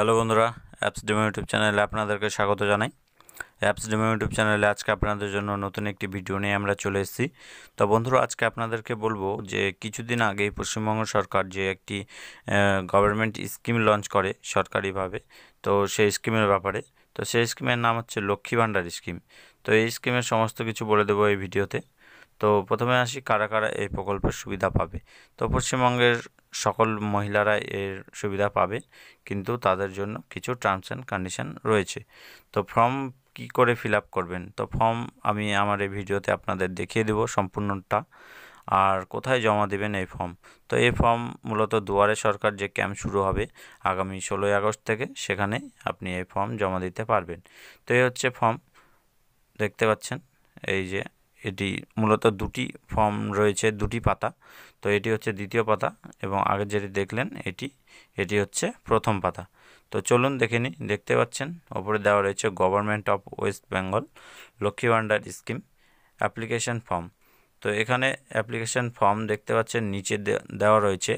hello বন্ধুরা apps demo YouTube চ্যানেলে আপনাদেরকে স্বাগত জানাই অ্যাপস ডেমো ইউটিউব চ্যানেলে আজকে আপনাদের জন্য নতুন একটি ভিডিও নিয়ে আমরা চলে এসেছি তো বন্ধুরা আজকে আপনাদেরকে বলবো যে কিছুদিন আগে পশ্চিমবঙ্গ সরকার যে একটি গভর্নমেন্ট স্কিম লঞ্চ করে সরকারিভাবে তো সেই স্কিমের ব্যাপারে তো সেই স্কিমের নাম হচ্ছে লক্ষ্মী ভাণ্ডার স্কিম তো এই স্কিমের সমস্ত কিছু বলে দেবো এই ভিডিওতে তো প্রথমে আসি কারা কারা এই প্রকল্পের সুবিধা পাবে তো পশ্চিমবঙ্গের সকল মহিলারা এর সুবিধা পাবে কিন্তু তাদের জন্য কিছু টার্মস অ্যান্ড কন্ডিশন রয়েছে তো ফর্ম কি করে ফিল আপ করবেন তো ফর্ম আমি আমার এই ভিডিওতে আপনাদের দেখিয়ে দেব সম্পূর্ণটা আর কোথায় জমা দেবেন এই ফর্ম তো এই ফর্ম মূলত দুয়ারে সরকার যে ক্যাম্প শুরু হবে আগামী ষোলোই আগস্ট থেকে সেখানে আপনি এই ফর্ম জমা দিতে পারবেন তো এই হচ্ছে ফর্ম দেখতে পাচ্ছেন এই যে এটি মূলত দুটি ফর্ম রয়েছে দুটি পাতা তো এটি হচ্ছে দ্বিতীয় পাতা এবং আগে যেটি দেখলেন এটি এটি হচ্ছে প্রথম পাতা তো চলুন দেখে নিই দেখতে পাচ্ছেন ওপরে দেওয়া রয়েছে government of West Bengal Lakshmi Bhandar scheme application form তো এখানে অ্যাপ্লিকেশন ফর্ম দেখতে পাচ্ছেন নিচে দেওয়া রয়েছে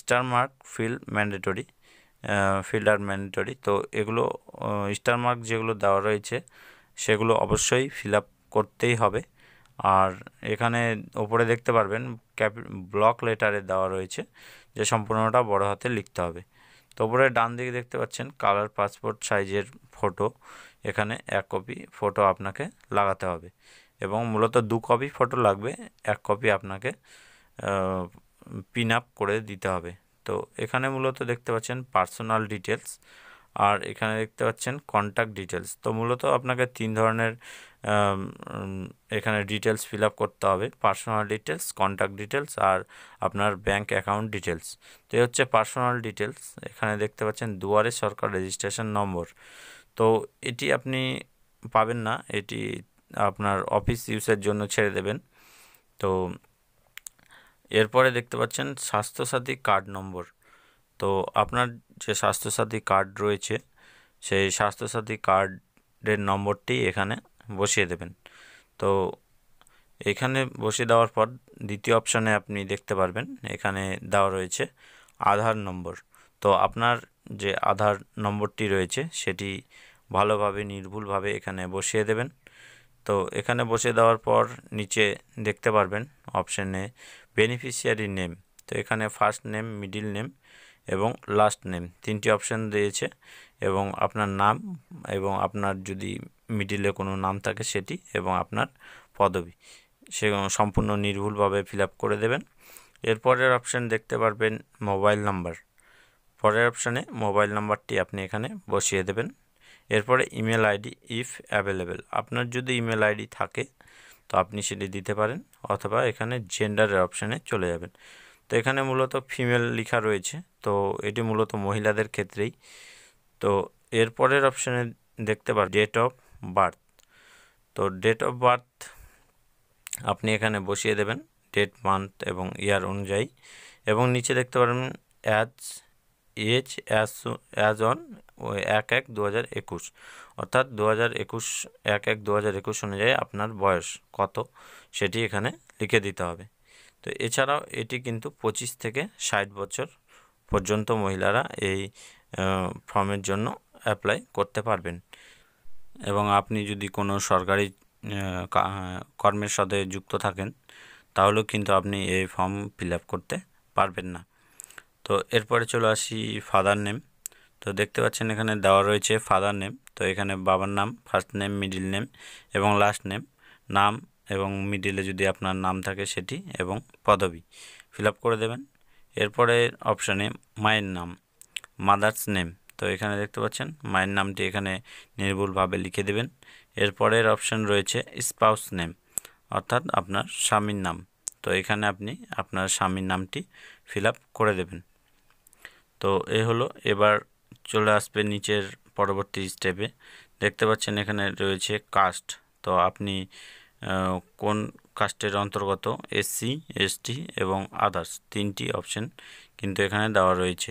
star mark field mandatory field আর ম্যান্ডেটরি তো এগুলো স্টার মার্ক যেগুলো দেওয়া রয়েছে সেগুলো অবশ্যই ফিল আপ করতেই হবে আর এখানে ওপরে দেখতে পারবেন ক্যাপ ব্লক লেটারে দেওয়া রয়েছে যে সম্পূর্ণটা বড় হাতে লিখতে হবে তো ওপরে ডান দিকে দেখতে পাচ্ছেন কালার পাসপোর্ট সাইজের ফটো এখানে এক কপি ফটো আপনাকে লাগাতে হবে এবং মূলত দু কপি ফটো লাগবে এক কপি আপনাকে পিন আপ করে দিতে হবে তো এখানে মূলত দেখতে পাচ্ছেন পার্সোনাল ডিটেলস আর এখানে দেখতে পাচ্ছেন কন্ট্যাক্ট ডিটেলস তো মূলত আপনাকে তিন ধরনের Um, um, এখানে ডিটেলস ফিল আপ করতে হবে পার্সোনাল ডিটেলস কন্ট্যাক্ট ডিটেলস আর আপনার ব্যাংক অ্যাকাউন্ট ডিটেলস তো এই হচ্ছে পার্সোনাল ডিটেলস এখানে দেখতে পাচ্ছেন দুয়ারে সরকার রেজিস্ট্রেশন নম্বর তো এটি আপনি পাবেন না এটি আপনার অফিস ইউজের জন্য ছেড়ে দেবেন তো এরপরে দেখতে পাচ্ছেন স্বাস্থ্যসাথী কার্ড নম্বর তো আপনার যে স্বাস্থ্যসাথী কার্ড রয়েছে সেই স্বাস্থ্যসাথী কার্ডের নম্বরটি এখানে বসিয়ে দেবেন তো এখানে বসিয়ে দেওয়ার পর দ্বিতীয় অপশানে আপনি দেখতে পারবেন এখানে দেওয়া রয়েছে আধার নম্বর তো আপনার যে আধার নম্বরটি রয়েছে সেটি ভালোভাবে নির্ভুলভাবে এখানে বসিয়ে দেবেন তো এখানে বসে দেওয়ার পর নিচে দেখতে পারবেন অপশানে বেনিফিশিয়ারি নেম তো এখানে ফার্স্ট নেম মিডিল নেম এবং লাস্ট নেম তিনটি অপশান দিয়েছে এবং আপনার নাম এবং আপনার যদি মিডিলে কোনো নাম থাকে সেটি এবং আপনার পদবি সে সম্পূর্ণ নির্ভুলভাবে ফিল করে দেবেন এরপরের অপশান দেখতে পারবেন মোবাইল নাম্বার পরের অপশানে মোবাইল নাম্বারটি আপনি এখানে বসিয়ে দেবেন এরপরে ইমেল আইডি ইফ অ্যাভেলেবেল আপনার যদি ইমেল আইডি থাকে তো আপনি সেটি দিতে পারেন অথবা এখানে জেন্ডারের অপশানে চলে যাবেন তো এখানে মূলত ফিমেল লেখা রয়েছে তো এটি মূলত মহিলাদের ক্ষেত্রেই তো এরপরের অপশানে দেখতে পার ডেট অফ বার্থ তো ডেট অফ বার্থ আপনি এখানে বসিয়ে দেবেন ডেট মান্থ এবং ইয়ার অনুযায়ী এবং নিচে দেখতে পারবেন as age as as on এক এক দু হাজার একুশ অর্থাৎ দু হাজার একুশ এক এক দু হাজার একুশ অনুযায়ী আপনার বয়স কত সেটি এখানে লিখে দিতে হবে তো এছাড়াও এটি কিন্তু পঁচিশ থেকে ষাট বছর পর্যন্ত মহিলারা এই ফর্মের জন্য অ্যাপ্লাই করতে পারবেন এবং আপনি যদি কোনো সরকারি কর্মের সাথে যুক্ত থাকেন তাহলেও কিন্তু আপনি এই ফর্ম ফিল করতে পারবেন না তো এরপরে চলে আসি ফাদার নেম তো দেখতে পাচ্ছেন এখানে দেওয়া রয়েছে ফাদার নেম তো এখানে বাবার নাম ফার্স্ট নেম মিডিল নেম এবং লাস্ট নেম নাম এবং মিডিলে যদি আপনার নাম থাকে সেটি এবং পদবি ফিল করে দেবেন এরপরে অপশানে মায়ের নাম মাদার্স নেম তো এখানে দেখতে পাচ্ছেন মায়ের নামটি এখানে নির্ভুলভাবে লিখে দেবেন এরপরের অপশন রয়েছে স্পাউস নেম অর্থাৎ আপনার স্বামীর নাম তো এখানে আপনি আপনার স্বামীর নামটি ফিল করে দেবেন তো এ হলো এবার চলে আসবে নিচের পরবর্তী স্টেপে দেখতে পাচ্ছেন এখানে রয়েছে কাস্ট তো আপনি কোন কাস্টের অন্তর্গত এসসি এসটি এবং আদার্স তিনটি অপশান কিন্তু এখানে দেওয়া রয়েছে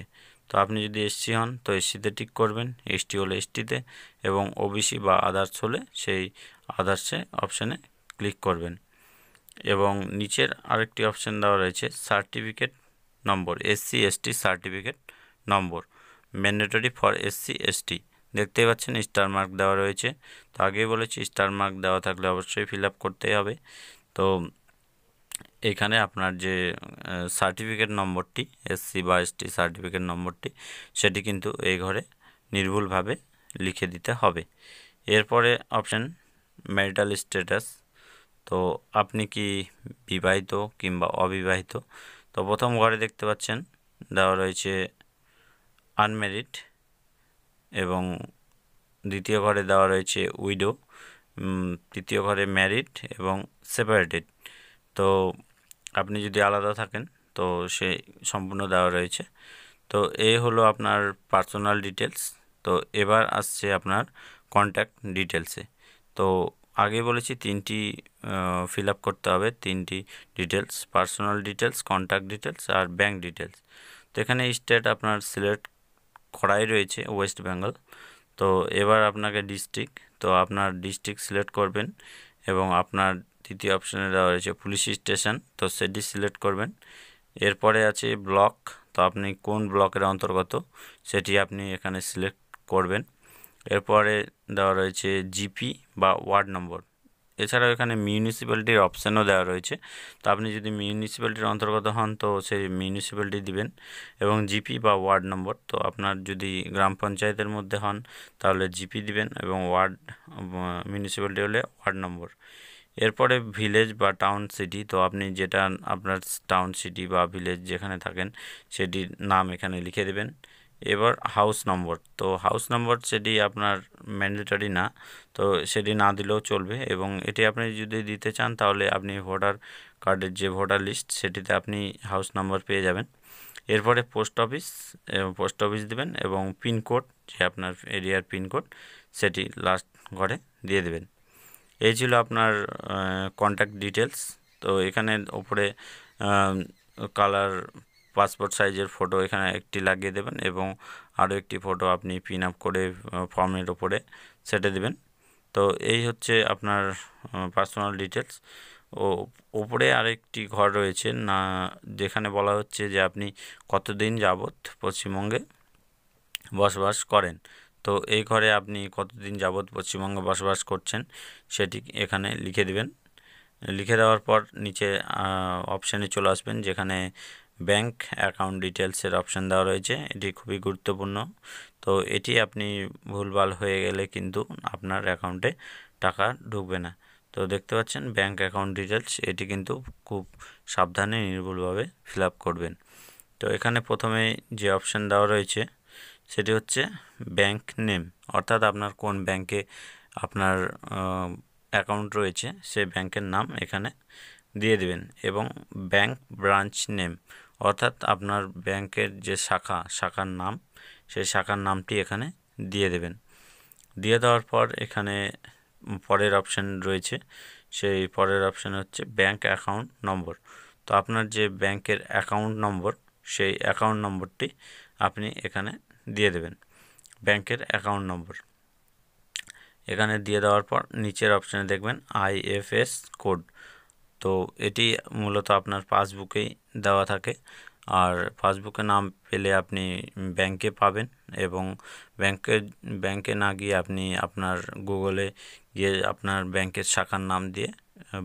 তো আপনি যদি এসসি হন তো এসসিতে টিক করবেন এসটি হলে এসটিতে এবং ওবিসি বা আদার্স হলে সেই আদার্সে অপশানে ক্লিক করবেন এবং নিচের আরেকটি অপশান দেওয়া রয়েছে certificate number SC ST certificate number mandatory for SC ST দেখতেই পাচ্ছেন স্টার মার্ক দেওয়া রয়েছে তো আগেই বলেছি স্টার মার্ক দেওয়া থাকলে অবশ্যই ফিল করতেই হবে তো এখানে আপনার যে সার্টিফিকেট নম্বরটি এসসি বা এসটি সার্টিফিকেট নম্বরটি সেটি কিন্তু এই ঘরে নির্ভুলভাবে লিখে দিতে হবে এরপরে অপশান ম্যারিটাল স্ট্যাটাস তো আপনি কি বিবাহিত কিংবা অবিবাহিত তো প্রথম ঘরে দেখতে পাচ্ছেন দেওয়া রয়েছে আনমেরিড এবং দ্বিতীয় ঘরে দেওয়া রয়েছে উইডো তৃতীয় ঘরে ম্যারিড এবং সেপারেটেড তো আপনি যদি আলাদা থাকেন তো সে সম্পূর্ণ দেওয়া রয়েছে তো এ হলো আপনার পার্সোনাল ডিটেলস তো এবার আসছে আপনার কন্ট্যাক্ট ডিটেলসে তো আগে বলেছি তিনটি ফিল আপ করতে হবে তিনটি details personal details contact details আর ব্যাঙ্ক ডিটেলস তো এখানে স্টেট আপনার সিলেক্ট করাই রয়েছে ওয়েস্ট বেঙ্গল তো এবার আপনাকে ডিস্ট্রিক্ট তো আপনার ডিস্ট্রিক্ট সিলেক্ট করবেন এবং আপনার তৃতীয় অপশানে দেওয়া রয়েছে পুলিশ স্টেশন তো সেটি সিলেক্ট করবেন এরপরে আছে ব্লক তো আপনি কোন ব্লকের অন্তর্গত সেটি আপনি এখানে সিলেক্ট করবেন এরপরে দেওয়া রয়েছে জিপি বা ওয়ার্ড নম্বর এছাড়াও এখানে মিউনিসিপ্যালিটির অপশানও দেওয়া রয়েছে তো আপনি যদি মিউনিসিপ্যালিটির অন্তর্গত হন তো সেই মিউনিসিপ্যালিটি দিবেন এবং জিপি বা ওয়ার্ড নম্বর তো আপনার যদি গ্রাম পঞ্চায়েতের মধ্যে হন তাহলে জিপি দিবেন এবং ওয়ার্ড মিউনিসিপ্যালিটি হলে ওয়ার্ড নম্বর এরপরে ভিলেজ বা টাউন সিটি তো আপনি যেটা আপনার টাউন সিটি বা ভিলেজ যেখানে থাকেন সেটির নাম এখানে লিখে দেবেন এবার হাউস নম্বর তো হাউস নম্বর সেটি আপনার ম্যান্ডেটরি না তো সেটি না দিলেও চলবে এবং এটি আপনি যদি দিতে চান তাহলে আপনি ভোটার কার্ডের যে ভোটার লিস্ট সেটিতে আপনি হাউস নম্বর পেয়ে যাবেন এরপরে পোস্ট অফিস পোস্ট অফিস দেবেন এবং পিনকোড যে আপনার এরিয়ার পিনকোড সেটি লাস্ট ঘরে দিয়ে দেবেন এই ছিল আপনার কন্ট্যাক্ট ডিটেলস তো এখানে ওপরে কালার পাসপোর্ট সাইজের ফটো এখানে একটি লাগিয়ে দেবেন এবং আরও একটি ফটো আপনি পিন আপ করে ফর্মের ওপরে সেটে দেবেন তো এই হচ্ছে আপনার পার্সোনাল ডিটেলস ও ওপরে আরেকটি ঘর রয়েছে না যেখানে বলা হচ্ছে যে আপনি কতদিন যাবৎ পশ্চিমবঙ্গে বসবাস করেন তো এই ঘরে আপনি কতদিন যাবৎ পশ্চিমবঙ্গে বসবাস করছেন সেটি এখানে লিখে দিবেন লিখে দেওয়ার পর নিচে অপশানে চলে আসবেন যেখানে ব্যাংক অ্যাকাউন্ট ডিটেলসের অপশান দেওয়া রয়েছে এটি খুবই গুরুত্বপূর্ণ তো এটি আপনি ভুলভাল হয়ে গেলে কিন্তু আপনার অ্যাকাউন্টে টাকা ঢুকবে না তো দেখতে পাচ্ছেন ব্যাংক অ্যাকাউন্ট ডিটেলস এটি কিন্তু খুব সাবধানে নির্ভুলভাবে ফিল করবেন তো এখানে প্রথমে যে অপশান দেওয়া রয়েছে সেটি হচ্ছে ব্যাংক নেম অর্থাৎ আপনার কোন ব্যাংকে আপনার অ্যাকাউন্ট রয়েছে সে ব্যাংকের নাম এখানে দিয়ে দেবেন এবং ব্যাংক ব্রাঞ্চ নেম অর্থাৎ আপনার ব্যাংকের যে শাখা শাখার নাম সেই শাখার নামটি এখানে দিয়ে দেবেন দিয়ে দেওয়ার পর এখানে পরের অপশান রয়েছে সেই পরের অপশান হচ্ছে ব্যাংক অ্যাকাউন্ট নম্বর তো আপনার যে ব্যাংকের অ্যাকাউন্ট নম্বর সেই অ্যাকাউন্ট নম্বরটি আপনি এখানে দিয়ে দেবেন ব্যাংকের অ্যাকাউন্ট নম্বর এখানে দিয়ে দেওয়ার পর নিচের অপশানে দেখবেন আইএফএস কোড তো এটি মূলত আপনার পাসবুকেই দেওয়া থাকে আর পাসবুকে নাম পেলে আপনি ব্যাংকে পাবেন এবং ব্যাংকে ব্যাংকে না গিয়ে আপনি আপনার গুগলে গিয়ে আপনার ব্যাংকের শাখার নাম দিয়ে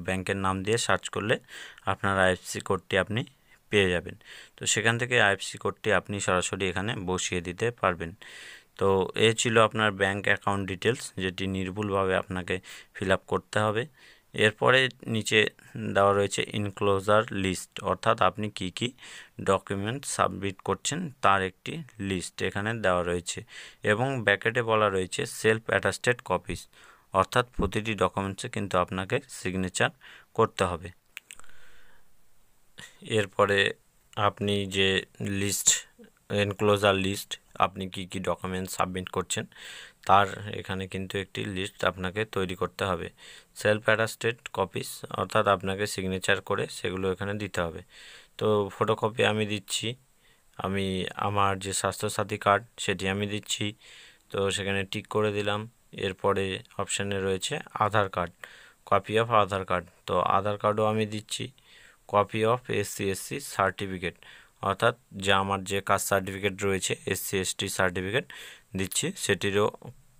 ব্যাংকের নাম দিয়ে সার্চ করলে আপনার আইএফসি কোডটি আপনি পেয়ে যাবেন তো সেখান থেকে আইএফসি কোডটি আপনি সরাসরি এখানে বসিয়ে দিতে পারবেন তো এ ছিল আপনার ব্যাংক অ্যাকাউন্ট ডিটেলস যেটি নির্ভুলভাবে আপনাকে ফিল করতে হবে এরপরে নিচে দেওয়া রয়েছে ইনক্লোজার লিস্ট অর্থাৎ আপনি কি কি ডকুমেন্ট সাবমিট করছেন তার একটি লিস্ট এখানে দেওয়া রয়েছে এবং ব্যাকেটে বলা রয়েছে সেলফ অ্যাটাস্টেড কপিস অর্থাৎ প্রতিটি ডকুমেন্টসে কিন্তু আপনাকে সিগনেচার করতে হবে এরপরে আপনি যে লিস্ট এনক্লোজার লিস্ট আপনি কি কি ডকুমেন্ট সাবমিট করছেন তার এখানে কিন্তু একটি লিস্ট আপনাকে তৈরি করতে হবে সেলফ অ্যাডাস্টেড কপিস অর্থাৎ আপনাকে সিগনেচার করে সেগুলো এখানে দিতে হবে তো ফটোকপি আমি দিচ্ছি আমি আমার যে স্বাস্থ্যসাথী কার্ড সেটি আমি দিচ্ছি তো সেখানে টিক করে দিলাম এরপরে অপশানে রয়েছে Aadhaar card copy of Aadhaar card তো আধার কার্ডও আমি দিচ্ছি copy of SC SC certificate অর্থাৎ যে আমার যে কাস্ট সার্টিফিকেট রয়েছে এসসি এসটি সার্টিফিকেট দিচ্ছি সেটিরও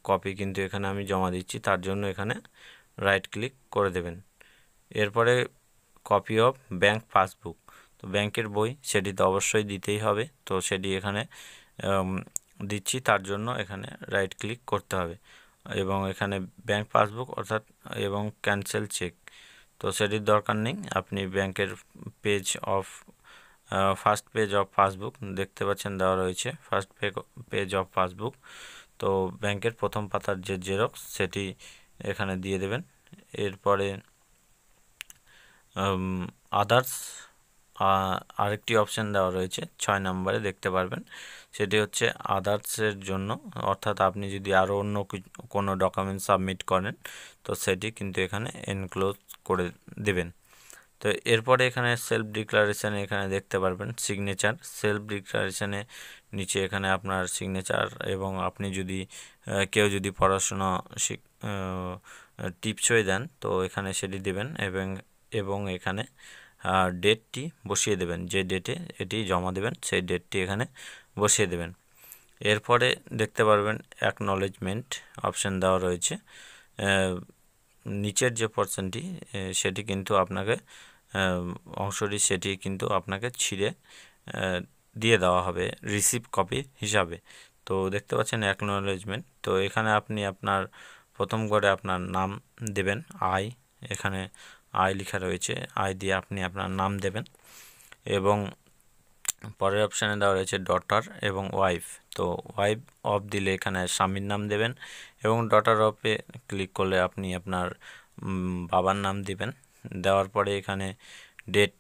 কপি কিন্তু এখানে আমি জমা দিচ্ছি তার জন্য এখানে রাইট ক্লিক করে দেবেন এরপরে কপি অফ ব্যাংক পাসবুক তো ব্যাংকের বই সেটি তো অবশ্যই দিতেই হবে তো সেটি এখানে দিচ্ছি তার জন্য এখানে রাইট ক্লিক করতে হবে এবং এখানে ব্যাংক পাসবুক অর্থাৎ এবং ক্যান্সেল চেক তো সেটির দরকার নেই আপনি ব্যাংকের page of first page of passbook দেখতে পাচ্ছেন দেওয়া রয়েছে ফার্স্ট পেজ অফ পাসবুক তো ব্যাংকের প্রথম পাতার যে জেরক্স সেটি এখানে দিয়ে দেবেন এরপরে আদার্স আরেকটি অপশান দেওয়া রয়েছে ছয় নম্বরে দেখতে পারবেন সেটি হচ্ছে আদার্সের জন্য অর্থাৎ আপনি যদি আরও অন্য কোনো ডকুমেন্ট সাবমিট করেন তো সেটি কিন্তু এখানে এনক্লোজ করে দেবেন তো এরপরে এখানে সেলফ ডিক্লারেশানে এখানে দেখতে পারবেন সিগনেচার সেলফ ডিক্লারেশানে নিচে এখানে আপনার সিগনেচার এবং আপনি যদি কেউ যদি পড়াশোনা টিপসই দেন তো এখানে সেটি দেবেন এবং এবং এখানে ডেটটি বসিয়ে দেবেন যে ডেটে এটি জমা দেবেন সেই ডেটটি এখানে বসিয়ে দেবেন এরপরে দেখতে পারবেন অ্যাকনলেজমেন্ট অপশান দেওয়া রয়েছে নিচের যে পার্সেন্টটি সেটি কিন্তু আপনাকে অংশটি সেটি কিন্তু আপনাকে ছিঁড়ে দিয়ে দেওয়া হবে রিসিভ কপি হিসাবে তো দেখতে পাচ্ছেন অ্যাকনোলেজমেন্ট তো এখানে আপনি আপনার প্রথম ঘরে আপনার নাম দেবেন আই এখানে আই লেখা রয়েছে আই দিয়ে আপনি আপনার নাম দেবেন এবং পরের অপশানে দেওয়া রয়েছে ডটার এবং ওয়াইফ তো ওয়াইফ অফ দিলে এখানে স্বামীর নাম দেবেন এবং ডটার অফে ক্লিক করলে আপনি আপনার বাবার নাম দিবেন দেওয়ার পরে এখানে ডেট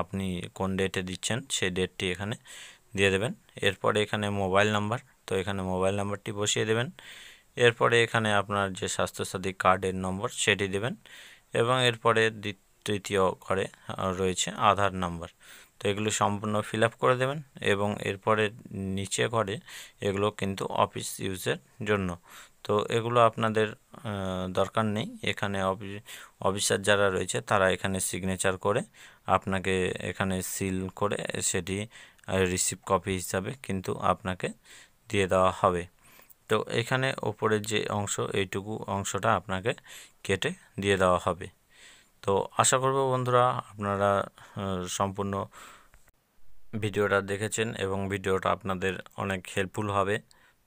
আপনি কোন ডেটে দিচ্ছেন সেই ডেটটি এখানে দিয়ে দেবেন এরপরে এখানে মোবাইল নাম্বার তো এখানে মোবাইল নাম্বারটি বসিয়ে দেবেন এরপরে এখানে আপনার যে স্বাস্থ্যসাথী কার্ডের নম্বর সেটি দেবেন এবং এরপরে তৃতীয় ঘরে রয়েছে আধার নাম্বার তো এগুলো সম্পূর্ণ ফিল করে দেবেন এবং এরপরে নিচে ঘরে এগুলো কিন্তু অফিস ইউজের জন্য তো এগুলো আপনাদের দরকার নেই এখানে অফিসার যারা রয়েছে তারা এখানে সিগনেচার করে আপনাকে এখানে সিল করে সেটি রিসিভ কপি হিসাবে কিন্তু আপনাকে দিয়ে দেওয়া হবে তো এখানে ওপরের যে অংশ এইটুকু অংশটা আপনাকে কেটে দিয়ে দেওয়া হবে তো আশা করব বন্ধুরা আপনারা সম্পূর্ণ ভিডিওটা দেখেছেন এবং ভিডিওটা আপনাদের অনেক হেল্পফুল হবে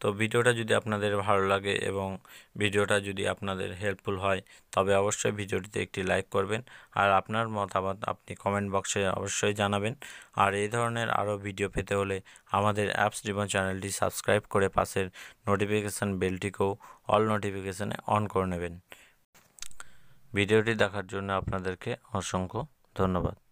তো ভিডিওটা যদি আপনাদের ভালো লাগে এবং ভিডিওটা যদি আপনাদের হেল্পফুল হয় তবে অবশ্যই ভিডিওটিতে একটি লাইক করবেন আর আপনার মতামত আপনি কমেন্ট বক্সে অবশ্যই জানাবেন আর এই ধরনের আরও ভিডিও পেতে হলে আমাদের অ্যাপস জীবন চ্যানেলটি সাবস্ক্রাইব করে পাশের নোটিফিকেশান বেলটিকেও অল নোটিফিকেশানে অন করে নেবেন ভিডিওটি দেখার জন্য আপনাদেরকে অসংখ্য ধন্যবাদ